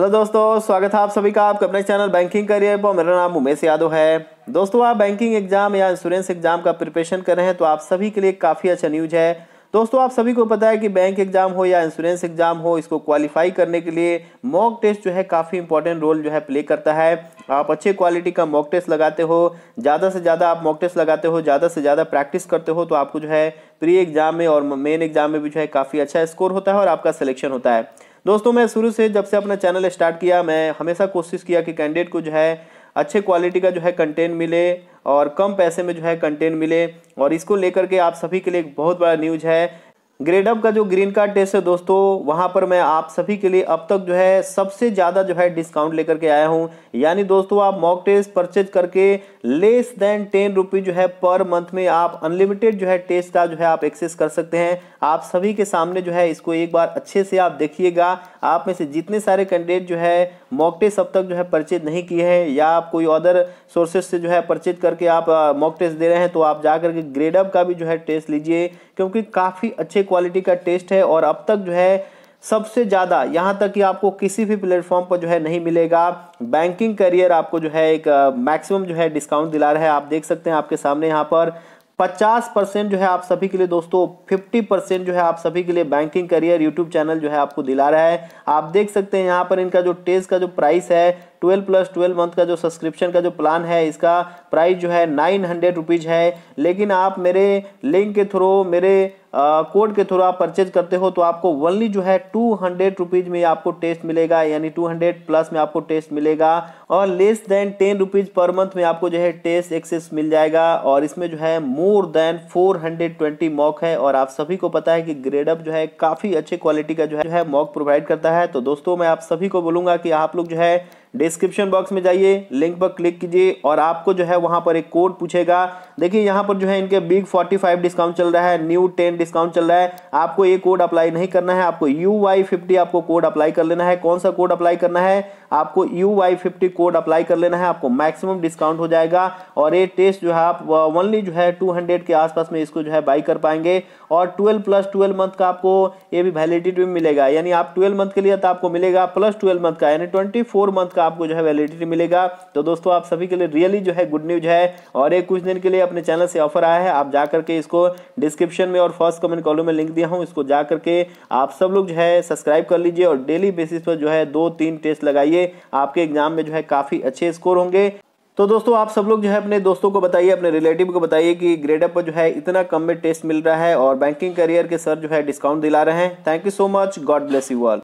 hello दोस्तों स्वागत है आप सभी का आपका अपने चैनल बैंकिंग करियर पर मेरा नाम उमेश यादव है दोस्तों आप बैंकिंग एग्जाम या इंश्योरेंस एग्जाम का प्रिपरेशन कर रहे हैं तो आप सभी के लिए काफ़ी अच्छा न्यूज है दोस्तों आप सभी को पता है कि बैंक एग्जाम हो या इंश्योरेंस एग्जाम हो इसको क्वालिफाई करने के लिए मॉक टेस्ट जो है काफ़ी इंपॉर्टेंट रोल जो है प्ले करता है आप अच्छे क्वालिटी का मॉक टेस्ट लगाते हो ज़्यादा से ज़्यादा आप मॉक टेस्ट लगाते हो ज़्यादा से ज़्यादा प्रैक्टिस करते हो तो आपको जो है प्री एग्जाम में और मेन एग्जाम में भी जो है काफ़ी अच्छा स्कोर होता है और आपका सिलेक्शन होता है दोस्तों मैं शुरू से जब से अपना चैनल स्टार्ट किया मैं हमेशा कोशिश किया कि कैंडिडेट को जो है अच्छे क्वालिटी का जो है कंटेंट मिले और कम पैसे में जो है कंटेंट मिले और इसको लेकर के आप सभी के लिए एक बहुत बड़ा न्यूज है ग्रेड अप का जो ग्रीन कार्ड टेस्ट है दोस्तों वहाँ पर मैं आप सभी के लिए अब तक जो है सबसे ज़्यादा जो है डिस्काउंट लेकर के आया हूँ यानी दोस्तों आप मॉक टेस्ट परचेज करके लेस देन टेन रुपीज़ जो है पर मंथ में आप अनलिमिटेड जो है टेस्ट का जो है आप एक्सेस कर सकते हैं आप सभी के सामने जो है इसको एक बार अच्छे से आप देखिएगा आप में से जितने सारे कैंडिडेट जो है मॉक टेस्ट अब तक जो है परचेज नहीं किए हैं या आप कोई अदर सोर्सेज से जो है परचेज करके आप मॉक टेस्ट दे रहे हैं तो आप जा करके ग्रेडअप का भी जो है टेस्ट लीजिए क्योंकि काफ़ी अच्छे क्वालिटी का टेस्ट है और अब तक जो है सबसे ज़्यादा यहाँ तक कि आपको किसी भी प्लेटफॉर्म पर जो है नहीं मिलेगा बैंकिंग करियर आपको जो है एक मैक्सिमम जो है डिस्काउंट दिला रहा है आप देख सकते हैं आपके सामने यहाँ पर 50 परसेंट जो है आप सभी के लिए दोस्तों 50 परसेंट जो है आप सभी के लिए बैंकिंग करियर यूट्यूब चैनल जो है आपको दिला रहा है आप देख सकते हैं यहाँ पर इनका जो टेस्ट का जो प्राइस है ट्वेल्व प्लस ट्वेल्व मंथ का जो सब्सक्रिप्शन का जो प्लान है इसका प्राइस जो है नाइन हंड्रेड रुपीज़ है लेकिन आप मेरे लिंक के थ्रू मेरे कोड के थ्रू आप परचेज करते हो तो आपको ओनली जो है टू हंड्रेड रुपीज़ में आपको टेस्ट मिलेगा यानी टू हंड्रेड प्लस में आपको टेस्ट मिलेगा और less than ten rupees per month में आपको जो है टेस्ट एक्सेस मिल जाएगा और इसमें जो है more than four hundred twenty mock है और आप सभी को पता है कि ग्रेडअप जो है काफ़ी अच्छे क्वालिटी का जो है मॉक प्रोवाइड करता है तो दोस्तों मैं आप सभी को बोलूँगा कि आप लोग जो है डिस्क्रिप्शन बॉक्स में जाइए लिंक पर क्लिक कीजिए और आपको जो है वहाँ पर एक कोड पूछेगा देखिए यहाँ पर जो है इनके बिग 45 डिस्काउंट चल रहा है न्यू 10 डिस्काउंट चल रहा है आपको ये कोड अप्लाई नहीं करना है आपको यू वाई फिफ्टी आपको कोड अप्लाई कर लेना है कौन सा कोड अप्लाई करना है आपको U Y fifty code apply कर लेना है आपको मैक्सिमम डिस्काउंट हो जाएगा और ये टेस्ट जो है आप ओनली जो है टू हंड्रेड के आसपास में इसको जो है बाई कर पाएंगे और ट्वेल्व प्लस ट्वेल्व मंथ का आपको ये भी वैलिडिटी भी मिलेगा यानी आप ट्वेल्व मंथ के लिए तो आपको मिलेगा प्लस ट्वेल्व मंथ का यानी ट्वेंटी फोर मंथ का का आपको जो है वैलिडिटी मिलेगा तो दोस्तों आप सभी के लिए रियली जो है गुड न्यूज है और एक कुछ दिन के लिए अपने चैनल से ऑफर आया है आप जा करके इसको डिस्क्रिप्शन में और फर्स्ट कमेंट कॉलम में लिंक दिया हूँ इसको जा करके आप सब लोग जो है सब्सक्राइब कर लीजिए और डेली बेसिस पर जो है दो तीन टेस्ट लगाइए आपके एग्जाम में जो है काफ़ी अच्छे स्कोर होंगे तो दोस्तों आप सब लोग जो है अपने दोस्तों को बताइए अपने रिलेटिव को बताइए कि ग्रेडअप पर जो है इतना कम में टेस्ट मिल रहा है और बैंकिंग करियर के सर जो है डिस्काउंट दिला रहे हैं thank you so much God bless you all